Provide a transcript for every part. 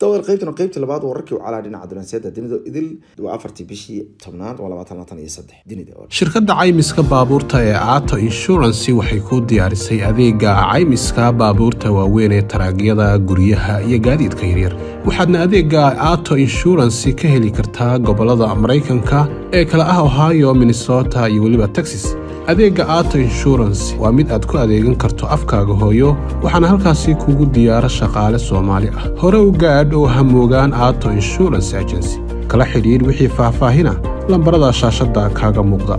dowr qaybtana qaybta labaad wararkii u calaa dhinaca dunansiyada dunida idil waa afartii bishii tobnaad waa labaatan labaatan iyo saddex dunida shirkadda caymiska baabuurta ee aato inshurancy waxay ku diyaarisay adeega caymiska baabuurta waaweyn ee taraagyada guryaha iyo gaadiidka yaryar waxaadna adeega aato inshurancy ka heli kartaa gobolada maraykanka ee kale ah ohio minnesota iyo weliba texas adeegga aato insurance waa mid aad ku adeegan karto afkaaga hooyo waxaana halkaasi kugu diyaara shaqaale soomaali ah hore u gaadh oo hamoogaan aato insurance agency kala xidhiir wixii faahfaahina lambarada shaashadda kaaga muuqda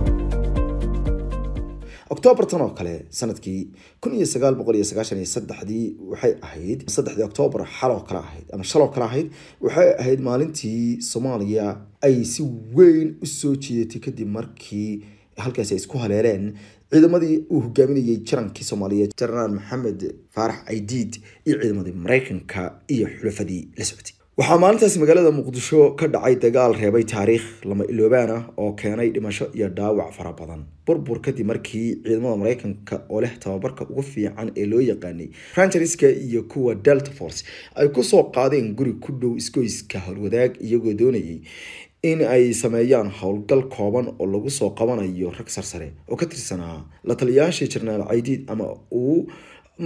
oktoobar oo kale sanadkii kun waxay ahayd saddexdii oktoobar xaloo kale ahayd ama shaloo kale ahayd waxay ahayd maalintii soomaaliya ay si weyn u soo jiidatay kadib markii halkaas ay isku haleeleen ciidamadii uu hogaaminayay jarankii soomaaliyeed janaral maxamed faarax aidiid iyo ciidamadii maraykanka iyo xulafadii la socotay waxaa maalintaas magaalada muqdisho ka dhacay dagaal reebay taariikh lama iloobaana oo keenay dhimasho iyo dhaawac fara badan burbur kadib markii ciidamada maraykanka oo leh tababarka ugu fiican ee loo yaqaanay rangerska iyo kuwa delta force ay kusoo qaadeen guri ku dhow isgoyska howlwadaag iyagoo doonayay in ay sameeyaan howlgal kooban oo lagu soo qabanayo rag sarsare oo ka tirsanaa la taliyayaasha jarnaal caydiid ama uu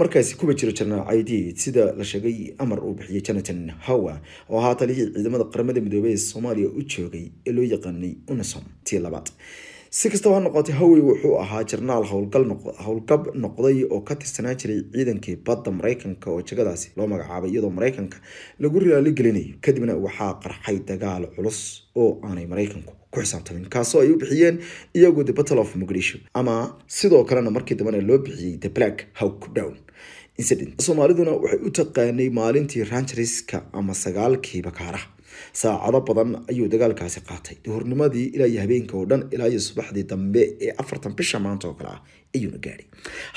markaasi kuba jiro jarnaal caydiid sida la sheegay amar uu bixiyey jonathan hawa oo ahaa taliyihii ciidamada qaramada midoobey ee soomaaliya u joogay ee loo yaqaanay unisom tii labaad si kastaba ha noqotay hawey wuxuu ahaa jarnaal howlgab noqday oo ka tirsanaan jiray ciidankii badda maraykanka oo jegadaasi loo magacaabay iyadoo maraykanka lagu raaligelinayo kadibna waxaa qarxay dagaal culus oo aanay maraykanku ku xisaabtamin kaasoo ay u bixiyeen iyagu the battle of muqdisho ama sidoo kalena markii dambana loo bixiyey the black hawk down incident soomaaliduna waxay u taqaanay maalintii rangerska ama sagaalkiiba kaaraha saacado badan ayuu dagaalkaasi qaatay duhurnimadii ilaa habeenka oo dhan ilaa subaxdii dambe ee afartan bisha maanta oo kale ah ayuuna gaaday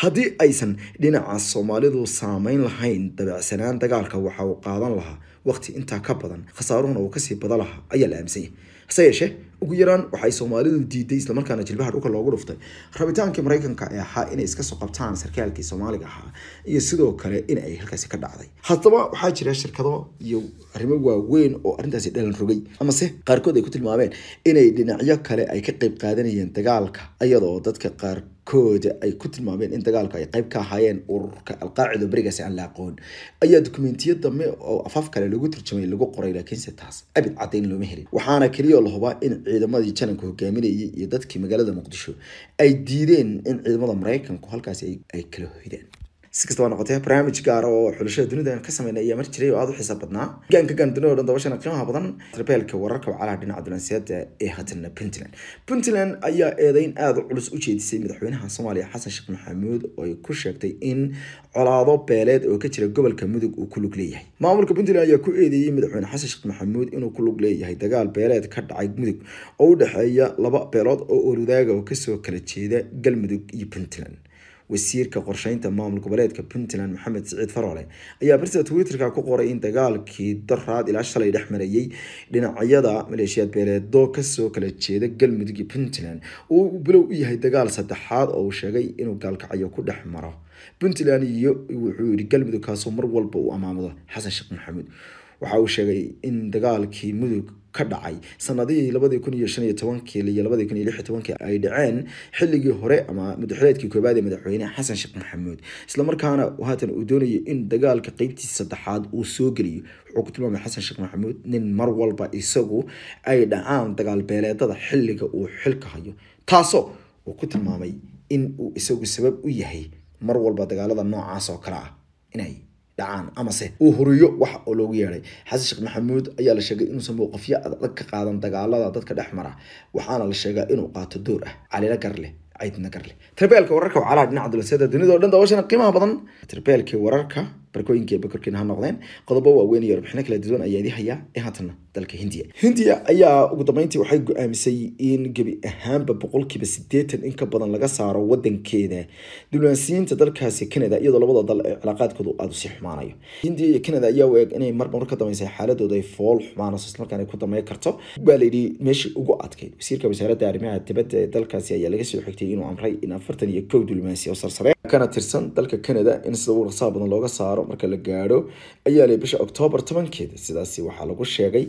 haddii aysan dhinaca soomaalidu saameyn lahayn dabacsanaan dagaalka waxa uu qaadan lahaa waqti intaa ka badan khasaaruhuna uu kasii bada lahaa ayaa la aaminsan yahay hase yeeshee ugu yaraan waxay soomaalidu diiday islamarkaana jilbaha dhulka loogu dhuftay rabitaankii maraykanka ee ahaa inay iska soo qabtaan sarkaalkii soomaaliga ahaa iyo sidoo kale in halkaasi ka dhacday haddaba waxaa jira shirkado iyo arrimo waaweyn oo arrintaasi dhalan rogay amase qaarkood ay ku tilmaameen inay dhinacyo kale ay ka qayb qaadanayeen dagaalka iyadoo dadka qaar kooda ay ku tilmaameen in dagaalka ay qayb ka ahaayeen ururka alqaacido berigaasi aan la aqoon ayaa dukumentiyo dambe oo afaaf kale lagu turjumay lagu qoray laakiinse taas abid caddayn looma helin waxaana keliya la hubaa in ciidamadii jalanka hogaaminayay iyo dadkii magaalada muqdisho ay diideen in ciidamada maraykanku halkaasi ay kala hoydaan si kastaba noqotee barnaamij gaar oo xulashada dunida ka sameynay ayaa mar jiray oo aada u xiisa badnaa gaanka gaan dunida o dhan dabashan qiimaha badan rebeelka wararka wacalaha dhinaca dulansiyaada ee haatana puntland puntland ayaa eedeyn aada culus u jeedisay madaxweynaha soomaaliya xasan sheekh maxamuud oo ay ku sheegtay in colaado beeleed oo ka jira gobolka mudug uu ku lug leeyahay maamulka puntland ayaa ku eedeeyey madaxweyne xasan sheekh maxamuud inuu ku lug leeyahay dagaal beeleed ka dhacay mudug oo u dhexeeya laba beelood oo orudaaga oo kasoo kala jeeda galmudug iyo puntland wasiirka qorsheynta maamul goboleedka puntland maxamed siciid farole ayaa barsa twitterka ku qoray in dagaalkii daraad ilaa shalay dhex marayay dhinacyada maleeshiyaad beeleedo kasoo kala jeeda galmudug puntland uu bilow u yahay dagaal saddexaad oo uu sheegay inuu gaalkacyo ku dhex maro puntland iyo wuxuu yihi galmudug kaasoo mar walba uu amaamado xasan sheekh maxamuud waxa uu sheegay in dagaalkii mudug ka dhacay sanadihii ay dhaceen xilligii hore ama madaxweedkii koobaad ee madaxweyne xasan sheekh maxamuud islamarkaana haatan uu doonayay in dagaalka qeybtiisa saddexaad uu soo geliyo wuxuu ku tilmaamay xasan sheekh maxamuud nin mar walba isagu ay dhacaan dagaal beeleedada xilliga uu xilka hayo taasoo uu ku tilmaamay in uu isagu sabab u yahay mar walba dagaalada noocaas oo kale ah inay dhacaan amase uu horiyo wax oo loogu yeedhay xasan sheekh maxamuud ayaa la sheegay inuusan mowqifyo adag ka qaadan dagaalada dadka dhex mara waxaana la sheegaa inuu qaato door ah calila garle caydna garle tirbeelka wararka wacalaha dhinaca duliseeda dunida o dhan daawashana qiimaha badan tirbeelkii wararka barkooyinkii bakarkiina ha noqdeen qodobo waaweyn iyo warbixino kala duwan ayaa idii haya ee haatana dalka hindiya hindiya ayaa ugu dambeyntii waxay go-aamisay in gebi ahaanba boqolkiiba siddeetan in badan laga saaro wadankeeda diblomaasiyiinta dalkaasi canada iyadoo labada dal ee cilaaqaadkoodu aada usii xumaanayo hindiya iyo canada ayaa u eeg inay marmar ka dambeysay xaaladooda ay fool xumaanayso islamarkaana ku dambeyn karto baa layidhi meeshii ugu adkeyd wasiirka wasaaradda arrimaha dibadda ee dalkaasi ayaa laga soo xigtay inuu amray in afartan iyo kow diblomaasi oo sarsare kana tirsan dalka canada in sida ugu dhaqsaha badan looga saaro saaro marka la gaadho ayaa leh bisha octoobar tobankeeda sidaas waxaa lagu sheegay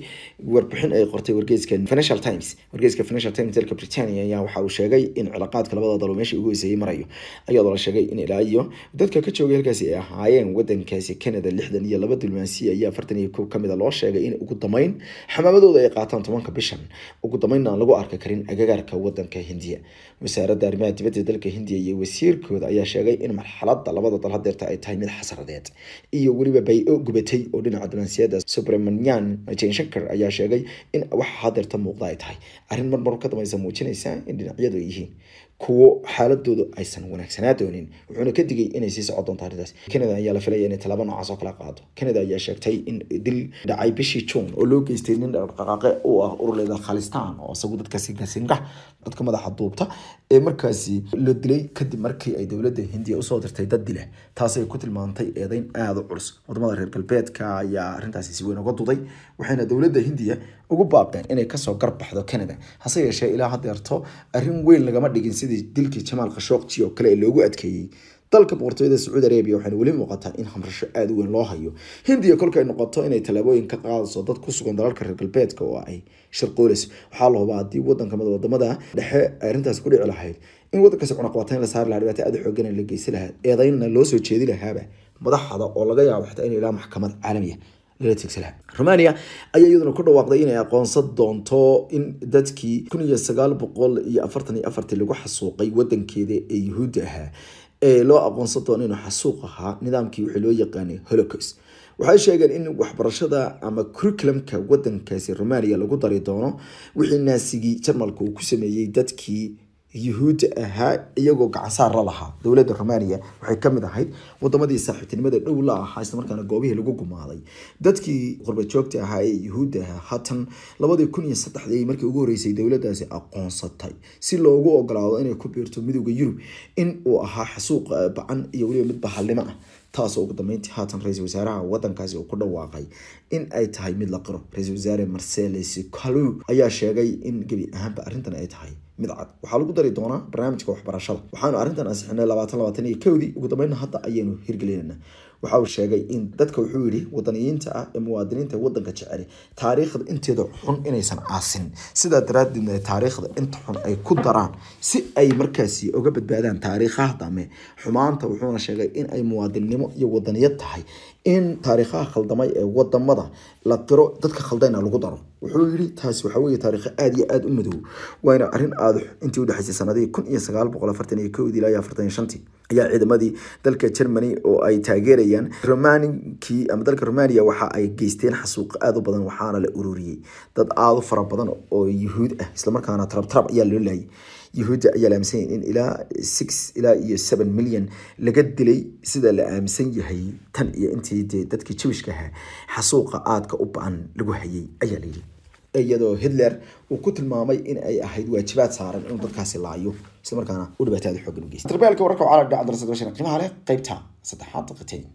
warbixin ay qortay wargeyska financial times wargeyska financial times dalka britania ayaa waxa uu sheegay in cilaaqaadka labada dalo ugu hoysayay marayo ayadoo la sheegay in ilaa iyo dadka ka joogay halkaasi ay ahaayeen wadankaasi canada lixdan iyo laba dulmaansi ayaa afartan iyo kow kamida ah loo sheegay in ugu damayn xamaamadooda ay qaataan tobanka bishan ugu damaynna aan lagu arki karin agagaarka wadanka hindiya wasaaradda arrimaha dibadda dalka hindiya iyo wasiirkooda ayaa sheegay in marxaladda labada dal hadeerta ay tahay mid xasradeed iyo weliba bay-o gubatay oo dhinaca dalansiyada subramanian jane ayaa sheegay in wax hadeerta muuqda ay tahay arrin marmar ka dambaysa muujinaysa in dhinacyadu ay yihiin kuwo xaaladoodu aysan wanaagsanaadonin wuxuuna ka digay inay sii socon doonto arrintaas canada ayaa la filaya inay tallaabo noocaas oo kala qaado canada ayaa sheegtay in dil dhacay bishii juun oo loo geystay nin dhaqdhaqaaqe u ah ururleyda khalistaan oo isagu dadka singasingax dadka madaxa duubta ee markaasi la dilay kadib markii ay dowladda hindiya usoo dirtay dad dile taasay ku tilmaantay eedeyn aada u culus wadamada reer galbeedka ayaa arrintaasi si weyn uga duday waxayna dowladda hindiya ugu baabdeen inay kasoo garbaxdo canada hase yeeshee ilaa hadeerto arrin weyn lagama dhigin sidii dilkii jamaal khashookji oo kale ee loogu adkeeyey dalka boqortooyada sacuudi arabiya waxayna weli muuqataa in hamrasho aada u weyn loo hayo hindiya kolka ay noqoto inay tallaabooyin ka qaadayso dad ku sugan dalalka reer galbeedka oo ay shirqoolayso waxaa la haddii waddan kamid wadamada dhexe arrintaas ku dhici lahayd in waddankaasi cunaqabateyn la saari lahaa dhibaato aada xoogan la geysan lahaa eedaynana loo soo jeedi lahaaba madaxda oo laga yaabo xitaa in ilaa maxkamad caalamiya ah romania ayaa iyaduna ku dhawaaqday inay aqoonsan doonto in dadkii lagu xasuuqay wadankeeda ee yuhuudda ahaa ee loo aqoonsan doono inuu xasuuq ahaa nidaamkii wixii loo yaqaanay holocaust waxay sheegeen in waxbarashada ama curriculumka wadankaasi romania lagu dari doono wixii naasigii jarmalka uu ku sameeyey dadkii yuhuudda ahaa iyagoo gacansaarla lahaa dowladda romania waxay kamid ahayd wadamadii saaxiibtinimada dhow la ahaa islamarkaana goobihii lagu gumaaday dadkii qurbajoogta ahaa ee yuhuudda ahaa haatan labadii kun iyo saddexdii markii ugu horreysay dowladaasi aqoonsatay si loogu ogolaado inay ku biirto midowda yurub in uu ahaa xasuuq bacan iyo weliba mid bahalnimo ah taasoo ugu dambeyntii haatan ra-iisul wasaaraha wadankaasi uu ku dhawaaqay in ay tahay mid la qiro ra-iisul wasaare marseles calo ayaa sheegay in gebi ahaanba arrintan ay tahay mid cad waxaa lagu dari doonaa barnaamijka waxbarashada waxaanu arrintan ansixinay labaatan labaatan iyo kowdii ugu dambeynna hadda ayaynu hirgelinayna waxa uu sheegay in dadka wuxuu yidhi wadaniyiinta ah ee muwaadiniinta wadanka jeceli taariikhda inteeda xun inaysan aasin sidaa daraaddeedna taariikhda inta xun ay ku daraan si ay markaasi uga badbaadaan taariikhaha dame xumaanta wuxuuna sheegay in ay muwaadinnimo iyo wadaniyad tahay in taariikhaha khaldamay ee wadamada la tiro dadka khaldayna lagu daro wuxuu yidhi taasi waxa weye taariikho aada iyo aada u madow waana arrin aada intii udhexaysay sanadihii kun iyo sagaal boqol afartan iyo kowdii ilaa iyo afartan iyo shantii ayaa ciidamadii dalka germany oo ay taageerayaan romaninkii ama dalka romania waxa ay geysteen xasuuq aad u badan waxaana la ururiyey dad aada u fara badan oo yuhuud ah islamarkaana trabtrab ayaa loo laayay yuhuudda ayaa la aaminsan in ilaa six ilaa iyo seven milyan laga dilay sida la aaminsan yahay tan iyo intii dee dadkii jawishka ahaa xasuuqa aadka u ba-an lagu hayay ayaa layidhi iyadoo hitler uu ku tilmaamay in ay ahayd waajibaad saaran inuu dadkaasi laayo isla u dhibaataada xoogan u geysta darbeelka wararka caalamka cbdirasad bashiran qiimaha leh qaybta saddexaad qiteen